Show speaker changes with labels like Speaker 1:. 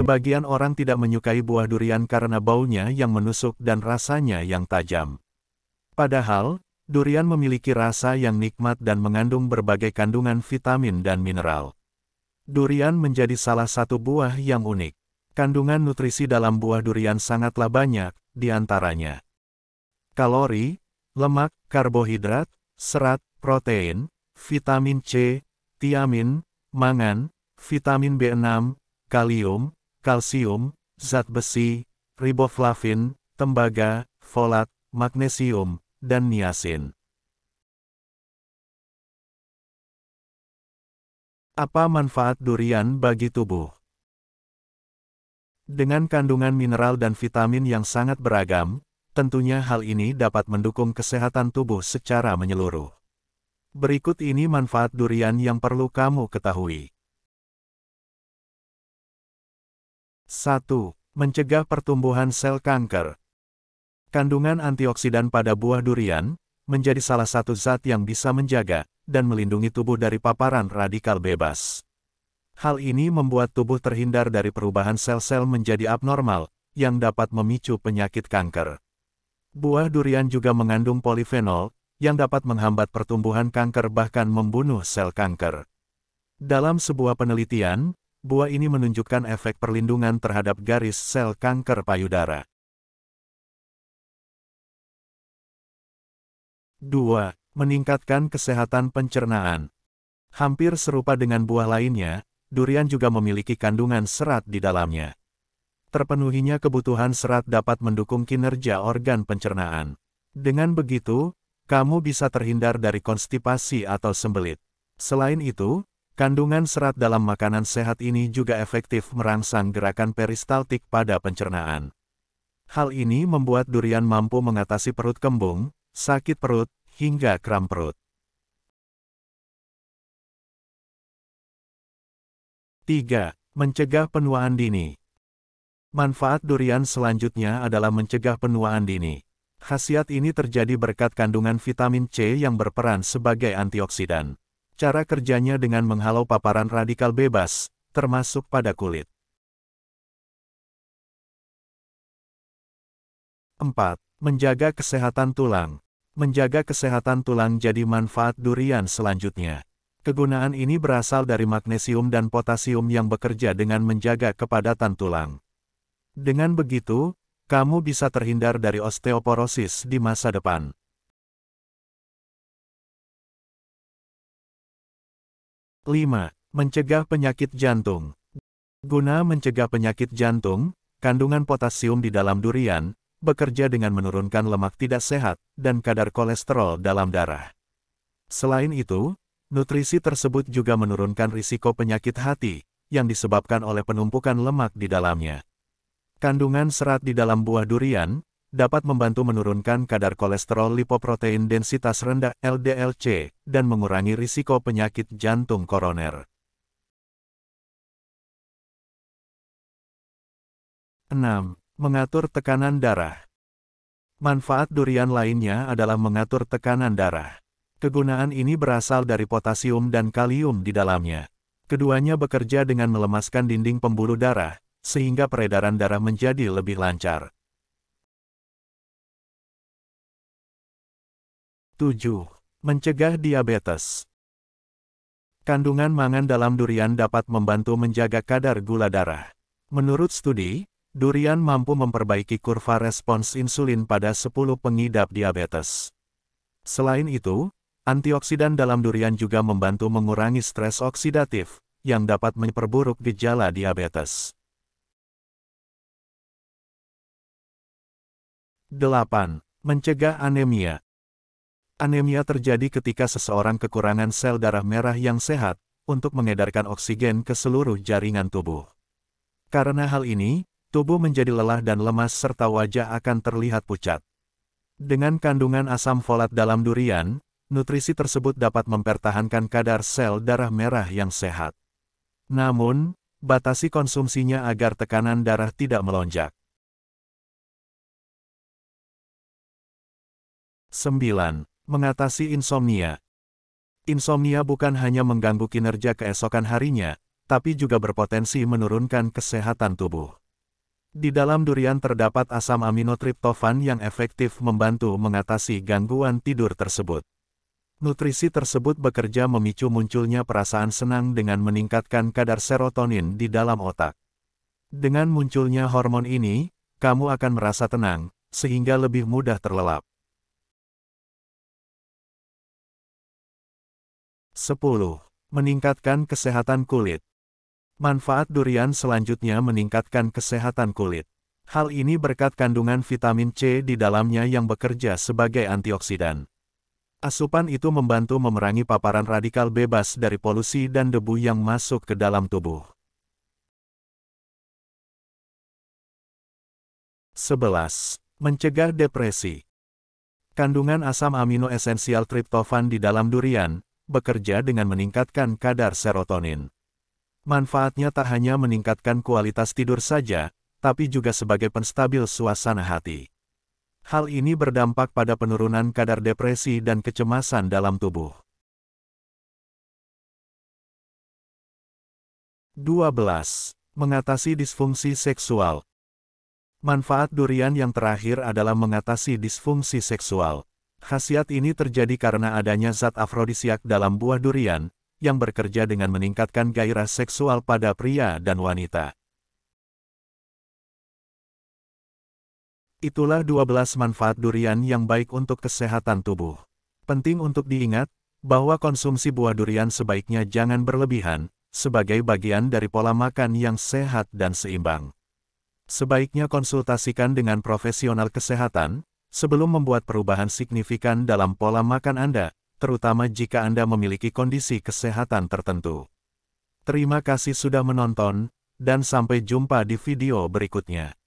Speaker 1: Sebagian orang tidak menyukai buah durian karena baunya yang menusuk dan rasanya yang tajam. Padahal, durian memiliki rasa yang nikmat dan mengandung berbagai kandungan vitamin dan mineral. Durian menjadi salah satu buah yang unik. Kandungan nutrisi dalam buah durian sangatlah banyak, diantaranya kalori, lemak, karbohidrat, serat, protein, vitamin C, tiamin, mangan, vitamin B6, kalium, kalsium, zat besi, riboflavin, tembaga, folat, magnesium,
Speaker 2: dan niacin. Apa manfaat durian bagi tubuh?
Speaker 1: Dengan kandungan mineral dan vitamin yang sangat beragam, tentunya hal ini dapat mendukung kesehatan tubuh secara menyeluruh. Berikut ini manfaat durian
Speaker 2: yang perlu kamu ketahui. 1. Mencegah pertumbuhan sel kanker. Kandungan antioksidan
Speaker 1: pada buah durian menjadi salah satu zat yang bisa menjaga dan melindungi tubuh dari paparan radikal bebas. Hal ini membuat tubuh terhindar dari perubahan sel-sel menjadi abnormal yang dapat memicu penyakit kanker. Buah durian juga mengandung polifenol yang dapat menghambat pertumbuhan kanker bahkan membunuh sel kanker. Dalam sebuah penelitian, buah ini menunjukkan efek perlindungan terhadap
Speaker 2: garis sel kanker payudara. 2. Meningkatkan kesehatan pencernaan.
Speaker 1: Hampir serupa dengan buah lainnya, durian juga memiliki kandungan serat di dalamnya. Terpenuhinya kebutuhan serat dapat mendukung kinerja organ pencernaan. Dengan begitu, kamu bisa terhindar dari konstipasi atau sembelit. Selain itu, Kandungan serat dalam makanan sehat ini juga efektif merangsang gerakan peristaltik pada pencernaan. Hal ini membuat durian mampu mengatasi perut
Speaker 2: kembung, sakit perut, hingga kram perut. 3. Mencegah penuaan dini Manfaat durian selanjutnya adalah mencegah penuaan dini. Khasiat ini
Speaker 1: terjadi berkat kandungan vitamin C yang berperan sebagai antioksidan cara kerjanya
Speaker 2: dengan menghalau paparan radikal bebas, termasuk pada kulit. 4. Menjaga kesehatan
Speaker 1: tulang Menjaga kesehatan tulang jadi manfaat durian selanjutnya. Kegunaan ini berasal dari magnesium dan potasium yang bekerja dengan menjaga kepadatan tulang.
Speaker 2: Dengan begitu, kamu bisa terhindar dari osteoporosis di masa depan. 5. Mencegah penyakit jantung. Guna mencegah penyakit
Speaker 1: jantung, kandungan potasium di dalam durian bekerja dengan menurunkan lemak tidak sehat dan kadar kolesterol dalam darah. Selain itu, nutrisi tersebut juga menurunkan risiko penyakit hati yang disebabkan oleh penumpukan lemak di dalamnya. Kandungan serat di dalam buah durian dapat membantu menurunkan kadar
Speaker 2: kolesterol lipoprotein densitas rendah LDLC dan mengurangi risiko penyakit jantung koroner. 6. Mengatur tekanan darah Manfaat durian
Speaker 1: lainnya adalah mengatur tekanan darah. Kegunaan ini berasal dari potasium dan kalium di dalamnya. Keduanya bekerja dengan melemaskan dinding pembuluh darah, sehingga
Speaker 2: peredaran darah menjadi lebih lancar. 7. Mencegah diabetes
Speaker 1: Kandungan mangan dalam durian dapat membantu menjaga kadar gula darah. Menurut studi, durian mampu memperbaiki kurva respons insulin pada 10 pengidap diabetes. Selain itu, antioksidan dalam durian juga membantu mengurangi
Speaker 2: stres oksidatif, yang dapat memperburuk gejala diabetes. 8. Mencegah anemia Anemia terjadi ketika seseorang kekurangan sel darah merah yang
Speaker 1: sehat untuk mengedarkan oksigen ke seluruh jaringan tubuh. Karena hal ini, tubuh menjadi lelah dan lemas serta wajah akan terlihat pucat. Dengan kandungan asam folat dalam durian, nutrisi tersebut dapat mempertahankan kadar sel darah
Speaker 2: merah yang sehat. Namun, batasi konsumsinya agar tekanan darah tidak melonjak. 9. Mengatasi insomnia Insomnia bukan hanya mengganggu
Speaker 1: kinerja keesokan harinya, tapi juga berpotensi menurunkan kesehatan tubuh. Di dalam durian terdapat asam amino triptofan yang efektif membantu mengatasi gangguan tidur tersebut. Nutrisi tersebut bekerja memicu munculnya perasaan senang dengan meningkatkan kadar serotonin di dalam otak. Dengan munculnya
Speaker 2: hormon ini, kamu akan merasa tenang, sehingga lebih mudah terlelap. 10. Meningkatkan kesehatan kulit. Manfaat durian selanjutnya meningkatkan
Speaker 1: kesehatan kulit. Hal ini berkat kandungan vitamin C di dalamnya yang bekerja sebagai antioksidan. Asupan itu membantu memerangi paparan radikal bebas dari
Speaker 2: polusi dan debu yang masuk ke dalam tubuh. 11. Mencegah depresi.
Speaker 1: Kandungan asam amino esensial triptofan di dalam durian, bekerja dengan meningkatkan kadar serotonin. Manfaatnya tak hanya meningkatkan kualitas tidur saja, tapi juga sebagai penstabil suasana hati. Hal ini berdampak pada
Speaker 2: penurunan kadar depresi dan kecemasan dalam tubuh. 12. Mengatasi disfungsi seksual
Speaker 1: Manfaat durian yang terakhir adalah mengatasi disfungsi seksual. Khasiat ini terjadi karena adanya zat afrodisiak dalam buah durian, yang bekerja dengan meningkatkan gairah seksual pada pria dan wanita. Itulah 12 manfaat durian yang baik untuk kesehatan tubuh. Penting untuk diingat, bahwa konsumsi buah durian sebaiknya jangan berlebihan, sebagai bagian dari pola makan yang sehat dan seimbang. Sebaiknya konsultasikan dengan profesional kesehatan, sebelum membuat perubahan signifikan dalam pola makan Anda, terutama jika Anda memiliki kondisi kesehatan
Speaker 2: tertentu. Terima kasih sudah menonton, dan sampai jumpa di video berikutnya.